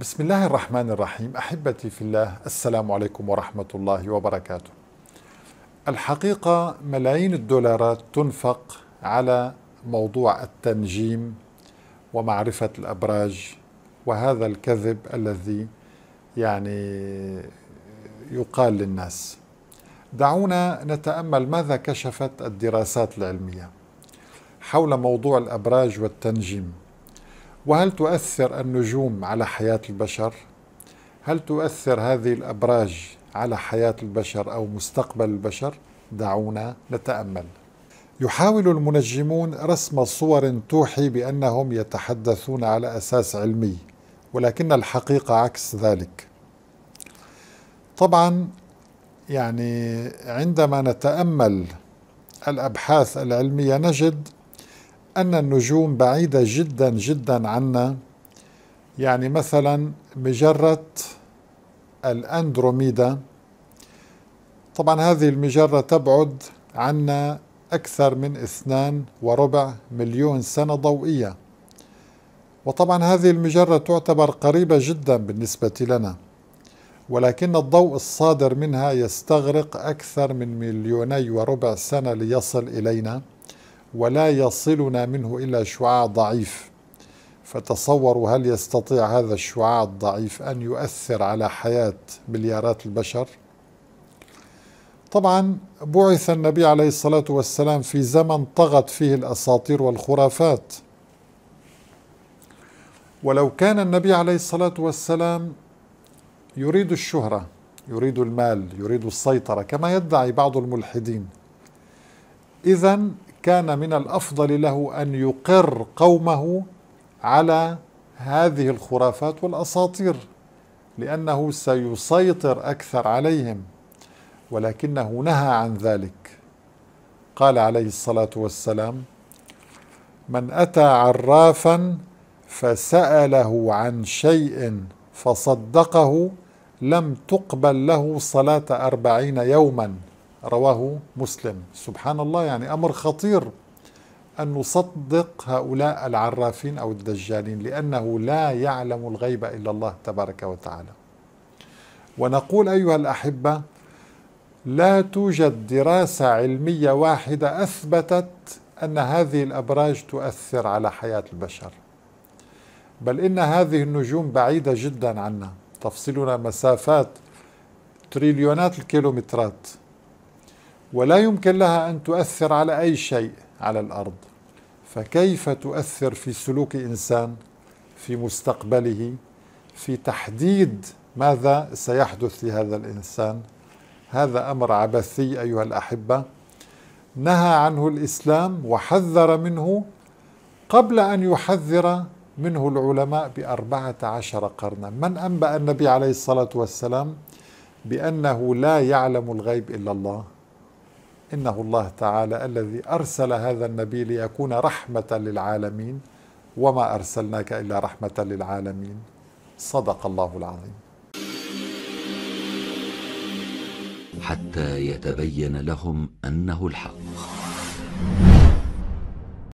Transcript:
بسم الله الرحمن الرحيم احبتي في الله السلام عليكم ورحمه الله وبركاته. الحقيقه ملايين الدولارات تنفق على موضوع التنجيم ومعرفه الابراج وهذا الكذب الذي يعني يقال للناس. دعونا نتامل ماذا كشفت الدراسات العلميه حول موضوع الابراج والتنجيم. وهل تؤثر النجوم على حياة البشر؟ هل تؤثر هذه الأبراج على حياة البشر أو مستقبل البشر؟ دعونا نتأمل. يحاول المنجمون رسم صور توحي بأنهم يتحدثون على أساس علمي، ولكن الحقيقة عكس ذلك. طبعا يعني عندما نتأمل الأبحاث العلمية نجد أن النجوم بعيدة جدا جدا عنا يعني مثلا مجرة الأندروميدا طبعا هذه المجرة تبعد عنا أكثر من اثنان وربع مليون سنة ضوئية وطبعا هذه المجرة تعتبر قريبة جدا بالنسبة لنا ولكن الضوء الصادر منها يستغرق أكثر من مليوني وربع سنة ليصل إلينا ولا يصلنا منه إلا شعاع ضعيف فتصوروا هل يستطيع هذا الشعاع الضعيف أن يؤثر على حياة مليارات البشر؟ طبعا بعث النبي عليه الصلاة والسلام في زمن طغت فيه الأساطير والخرافات ولو كان النبي عليه الصلاة والسلام يريد الشهرة يريد المال يريد السيطرة كما يدعي بعض الملحدين إذا كان من الافضل له ان يقر قومه على هذه الخرافات والاساطير لانه سيسيطر اكثر عليهم ولكنه نهى عن ذلك قال عليه الصلاه والسلام من اتى عرافا فساله عن شيء فصدقه لم تقبل له صلاه اربعين يوما رواه مسلم سبحان الله يعني أمر خطير أن نصدق هؤلاء العرافين أو الدجالين لأنه لا يعلم الغيب إلا الله تبارك وتعالى ونقول أيها الأحبة لا توجد دراسة علمية واحدة أثبتت أن هذه الأبراج تؤثر على حياة البشر بل إن هذه النجوم بعيدة جدا عنا تفصلنا مسافات تريليونات الكيلومترات ولا يمكن لها أن تؤثر على أي شيء على الأرض فكيف تؤثر في سلوك إنسان في مستقبله في تحديد ماذا سيحدث لهذا الإنسان هذا أمر عبثي أيها الأحبة نهى عنه الإسلام وحذر منه قبل أن يحذر منه العلماء بأربعة عشر قرنا من أنبأ النبي عليه الصلاة والسلام بأنه لا يعلم الغيب إلا الله إنه الله تعالى الذي أرسل هذا النبي ليكون رحمة للعالمين وما أرسلناك إلا رحمة للعالمين صدق الله العظيم حتى يتبين لهم أنه الحق